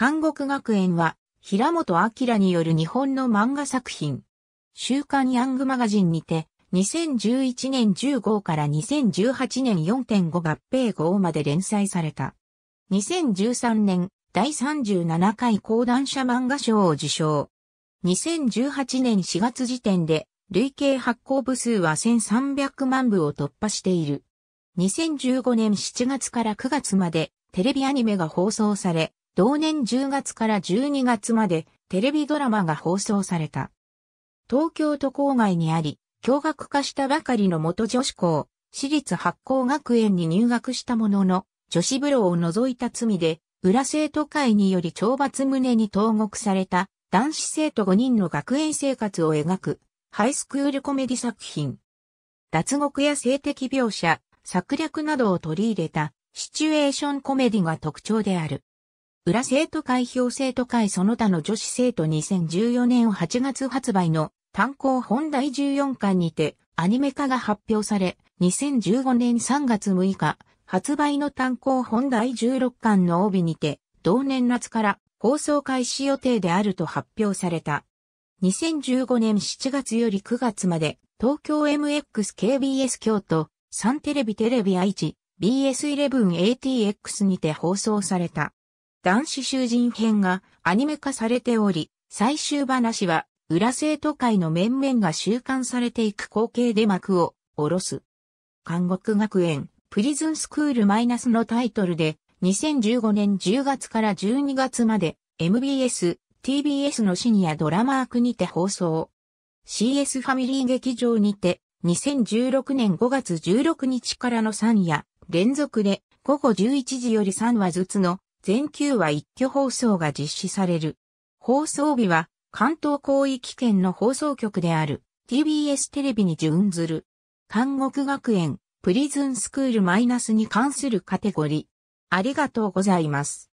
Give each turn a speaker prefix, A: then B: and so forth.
A: 監獄学園は、平本明による日本の漫画作品。週刊ヤングマガジンにて、2011年10号から2018年4.5合併号まで連載された。2013年、第37回講談社漫画賞を受賞。2018年4月時点で、累計発行部数は1300万部を突破している。2015年7月から9月まで、テレビアニメが放送され、同年10月から12月までテレビドラマが放送された。東京都郊外にあり、共学化したばかりの元女子校、私立発行学園に入学したものの、女子風呂を除いた罪で、裏生徒会により懲罰旨に投獄された男子生徒5人の学園生活を描くハイスクールコメディ作品。脱獄や性的描写、策略などを取り入れたシチュエーションコメディが特徴である。裏生徒会表生徒会その他の女子生徒2014年8月発売の単行本第14巻にてアニメ化が発表され、2015年3月6日、発売の単行本第16巻の帯にて、同年夏から放送開始予定であると発表された。2015年7月より9月まで、東京 MXKBS 京都、サンテレビテレビ愛知、BS11ATX にて放送された。男子囚人編がアニメ化されており、最終話は、裏生徒会の面々が収監されていく光景で幕を下ろす。監獄学園、プリズンスクールマイナスのタイトルで、2015年10月から12月まで、MBS、TBS のシニアドラマークにて放送。CS ファミリー劇場にて、2016年5月16日からの3夜、連続で、午後11時より3話ずつの全球は一挙放送が実施される。放送日は関東広域圏の放送局である TBS テレビに準ずる。監獄学園プリズンスクールマイナスに関するカテゴリー。ありがとうございます。